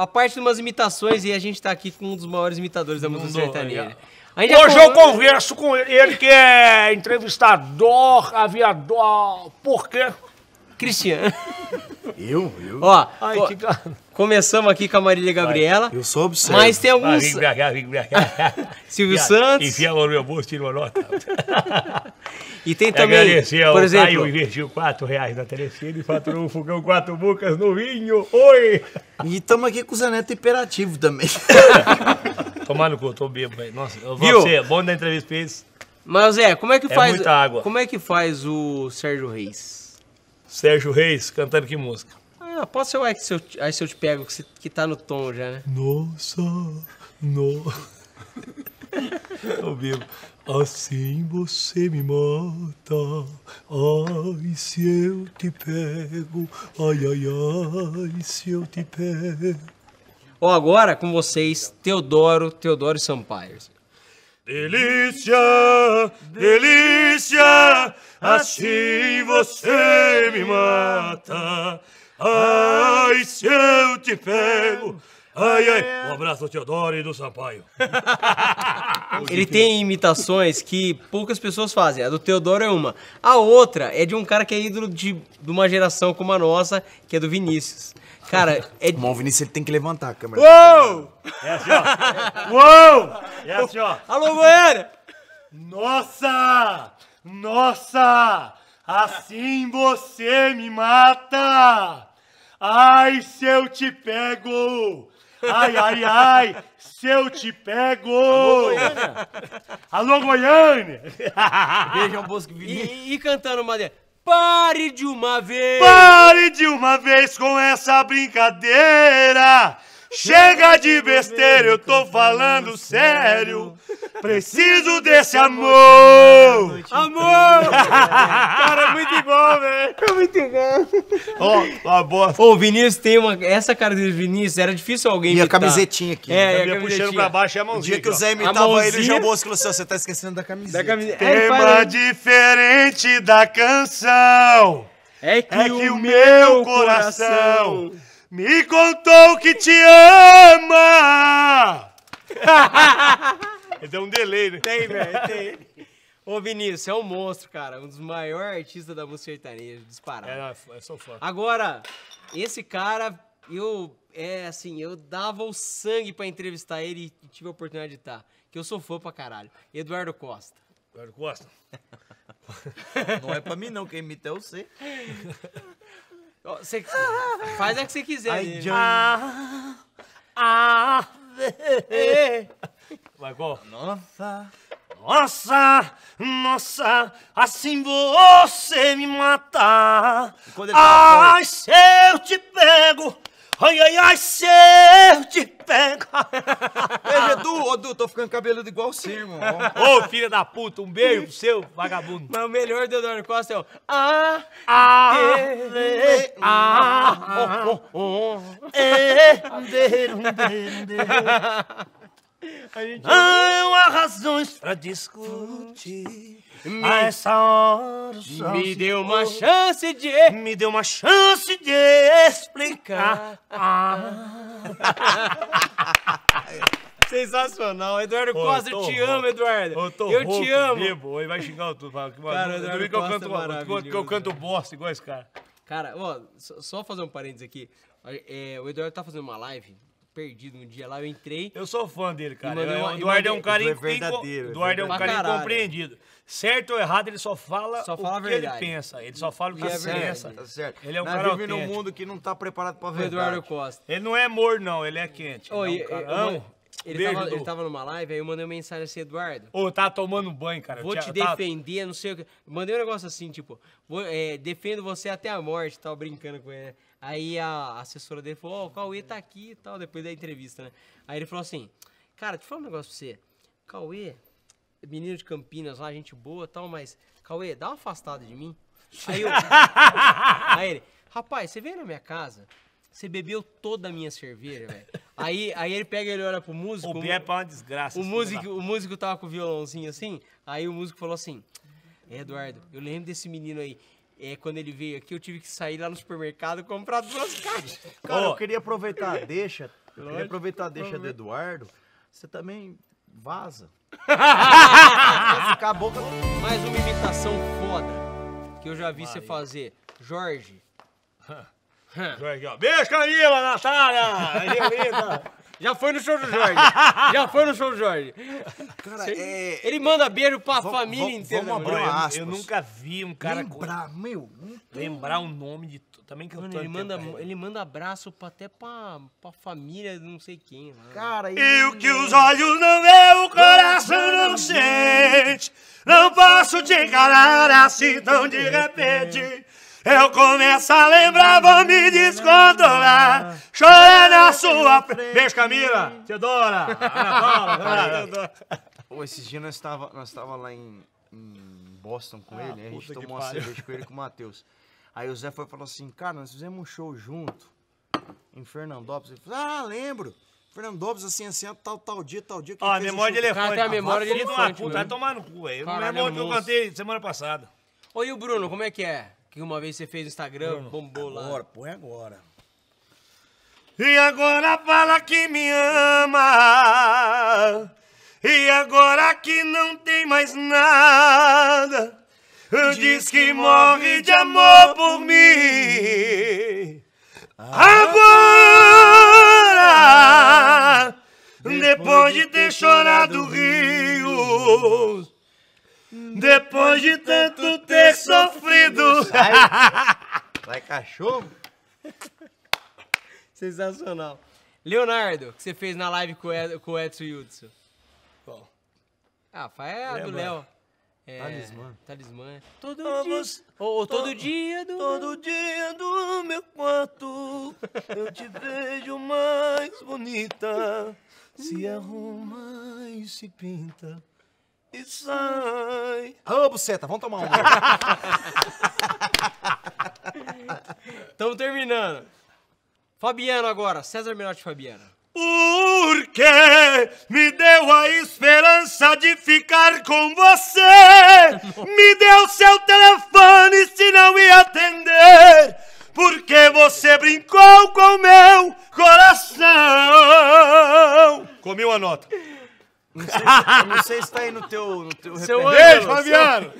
a parte de umas imitações e a gente tá aqui com um dos maiores imitadores da música Não, sertaneja. Hoje eu converso com ele, que é entrevistador, aviador, por quê? Cristiano. Eu? Eu? Ó, Ai, ó que... começamos aqui com a Marília Gabriela. Vai. Eu sou observo. Mas tem alguns... Ah, vem pra cá, vem pra cá. Silvio Santos. Enfia no meu bolso, tira uma nota. e tem também, Agradecer por exemplo... Caio investiu 4 reais na telecena e faturou um fogão quatro bucas no vinho. Oi! E estamos aqui com o Zaneto Imperativo também. Tomar no cu, tô bêbado. Nossa, você, é bom da entrevista pra eles. Mas é, como é que é faz. Muita água. Como é que faz o Sérgio Reis? Sérgio Reis cantando que música? Ah, posso ser o Aí Se Eu, eu Te Pego, que, que tá no tom já, né? Nossa, no... Ao vivo. Assim você me mata, ai se eu te pego, ai ai ai se eu te pego. Ó, agora com vocês, Teodoro, Teodoro Sampaio. Delícia, delícia, assim você me mata. Ai, se eu te pego. Ai, ai, um abraço do Teodoro e do Sampaio. Ele tem imitações que poucas pessoas fazem. A do Teodoro é uma. A outra é de um cara que é ídolo de, de uma geração como a nossa, que é do Vinícius. Cara, é. Bom, o Vinícius ele tem que levantar a câmera. Uou! É assim, ó. Uou! É assim, ó. Alô, Goiânia! Nossa! Nossa! Assim você me mata! Ai, se eu te pego! Ai, ai, ai, se eu te pego! Alô, Goiânia! Alô, Goiânia! Vejam, Bosco e, e cantando uma dela. Pare de uma vez! Pare de uma vez com essa brincadeira! Chega de besteira, eu tô falando sério. Preciso desse amor! Amor! cara, é muito igual, velho. É muito igual. Ó, oh, a boa. Ô, o Vinícius tem uma. Essa cara do Vinícius era difícil alguém Minha a camisetinha aqui. É, né? a puxando pra baixo e é a mãozinha. O dia que o Zé imitava mãozinha... ele, o João Bosco falou assim: você tá esquecendo da camiseta. Da camiseta. Tema é, diferente da canção. É que, é que o, meu coração, coração me contou que te ama! Deu um delay, né? Tem, velho, tem. Ô, Vinícius, é um monstro, cara. Um dos maiores artistas da música sertaneja, disparado. É, é sou fã. Agora, esse cara, eu, é assim, eu dava o sangue pra entrevistar ele e tive a oportunidade de estar. Tá. Que eu sou fã pra caralho. Eduardo Costa. Eduardo Costa? não é pra mim, não. Quem imita é você. Você faz é que você quiser. Ai, né? ah, ah, ah, Vai, qual? Nossa. Nossa, nossa, assim você me mata. Ai, se eu te pego, Ai, ai, ai, se eu te pego. Edu. Ô, Edu, tô ficando cabeludo igual o irmão. Ô, filha da puta, um beijo pro seu, vagabundo. Mas o melhor do Eduardo Costa é o... Ah, ah, é. É, um um um Não há razões pra discutir. Me, a essa hora me deu uma chance de me deu uma chance de explicar. Ah, ah. Sensacional. Eduardo Ô, Costa, eu tô te amo, Eduardo. Eu, tô eu rouco, te amo. Bebo. Ele vai xingar tudo. Fala, que Cara, Eduardo Costa que eu é canto, é que eu canto né? bosta igual esse cara. Cara, ó, só fazer um parênteses aqui. É, o Eduardo tá fazendo uma live perdido um dia lá, eu entrei. Eu sou fã dele, cara. Uma, eu, Eduardo é um cara é verdadeiro. Eduardo é um cara incompreendido. Certo ou errado, ele só fala, só fala o que ele pensa. Ele só fala o que ele é pensa. Tá, tá certo. Ele é um Nós cara vivemos num mundo que não tá preparado pra verdade. Eduardo Costa. Ele não é amor, não. Ele é quente. Oi, ele é é, eu, ele, Beijo, tava, ele tava numa live, aí eu mandei uma mensagem assim, Eduardo. Ô, tá tava tomando banho, cara. Vou te tá defender, não sei o que. Mandei um negócio assim, tipo, vou, é, defendo você até a morte, tal, brincando com ele, né? Aí a assessora dele falou, ó, oh, o Cauê tá aqui e tal, depois da entrevista, né? Aí ele falou assim, cara, deixa eu falar um negócio pra você. Cauê, menino de Campinas lá, gente boa e tal, mas, Cauê, dá uma afastada de mim. Aí, eu, aí ele, rapaz, você veio na minha casa, você bebeu toda a minha cerveja, velho. Aí, aí ele pega ele olha pro músico. O Biep é uma desgraça. O músico, o músico tava com o violãozinho assim, aí o músico falou assim: é, Eduardo, eu lembro desse menino aí. É, quando ele veio aqui, eu tive que sair lá no supermercado e comprar duas caixas. Cara, oh. eu queria aproveitar a deixa. Eu queria aproveitar a deixa do Eduardo. Você também vaza. Acabou Mais uma imitação foda que eu já vi você fazer. Jorge. É. Jorge, ó. Beijo, Camila, Natália, Já foi no show do Jorge. Já foi no show do Jorge. Cara, é- Ele manda beijo pra Vam- família vam- inteira. vamos abrir né? eu- aspas. Eu nunca vi um cara lembrar, meu. lembrar o nome de. Também que Mano, tô ele manda, ele manda abraço pra, até pra, pra família, não sei quem. mano. Cara, E o que os olhos não vê, o coração não sente. Não posso te encarar assim tão de é. repente. Eu começo a lembrar, vou me descontrolar. Chorar na sua. Beijo, Camila. Te adora. Ana Paula. esses dias nós estávamos nós lá em, em Boston com ah, ele, né? a gente tomou uma cerveja com ele com o Matheus. Aí o Zé foi falou assim: Cara, nós fizemos um show junto em Fernandópolis. Ele falou: Ah, lembro. Fernando Fernandópolis, assim, assim, tal, tal dia, tal dia. Ah, ah, memória de elefante. Cara, a memória de elefante. Vai né? tomar no cu, aí. A memória que eu cantei semana passada. Oi, o Bruno, como é que é? Que uma vez você fez no Instagram, Bruno, bombou agora, lá. Agora, põe é agora. E agora fala que me ama. E agora que não tem mais nada. Diz, que, que morre de amor por mim. Agora, depois de ter chorado rios. Depois de tanto ter sofrido. Vai cachorro. Sensacional. Leonardo, que você fez na live com, Ed, com o Edson Hudson. Bom. Ah, faz a do Léo. É, talismã. Talismã. Todo dia. Ou, todo, todo dia do. Todo dia do meu quarto. eu te vejo mais bonita. Se arruma e se pinta e sai. Ô, buceta, vamos tomar um. Estamos terminando. Fabiano agora, César Menotti Fabiano. Porque me deu a esperança de ficar com você. Me deu seu telefone se não ia atender. Porque você brincou com meu coração. Comi uma nota. Não sei, se, não sei se tá aí no teu, no teu Seu Beijo, Fabiano!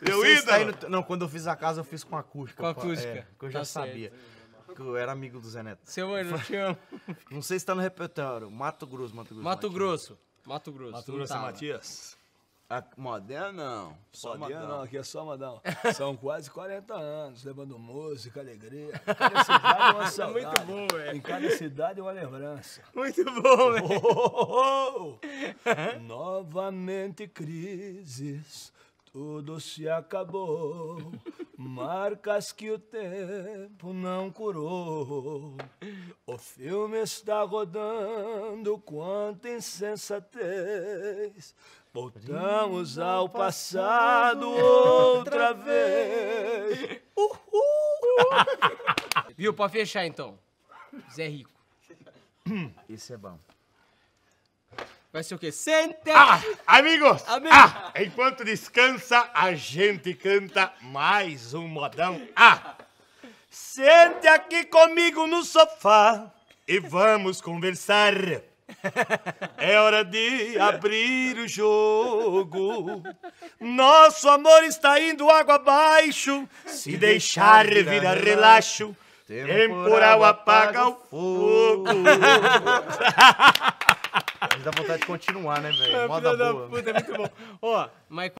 Meu tá ídolo! Tá no, não, quando eu fiz a casa, eu fiz com acústica. Com acústica. É, que eu já tá sabia. Certo. Que eu era amigo do Zé Neto. Seu Anjo, eu te amo. Não sei se tá no repertório. Mato Grosso, Mato Grosso. Mato Grosso. Mato Grosso. Mato Grosso, tá, Matias. A moderna não. Só moderna não, aqui é só modão. São quase 40 anos, levando música, alegria. Em cada cidade é uma saudade. Muito bom, velho. Em cada cidade é uma lembrança. Muito bom, velho. Oh, oh, oh. oh, oh. Novamente crises, tudo se acabou. Marcas que o tempo não curou. O filme está rodando, quanta insensatez. Voltamos ao passado outra vez. Uhul. Viu? Pra fechar então. Zé Rico. Isso é bom. Vai ser o quê? Sente! Ah, amigos! Amigo. Ah, enquanto descansa, a gente canta mais um modão. Ah! Sente aqui comigo no sofá e vamos conversar. É hora de abrir o jogo. Nosso amor está indo água abaixo. Se deixar virar relaxo. Temporal apaga o fogo. Mas dá vontade de continuar, né, velho? Moda boa. Puta, é né? muito bom. Ó, mas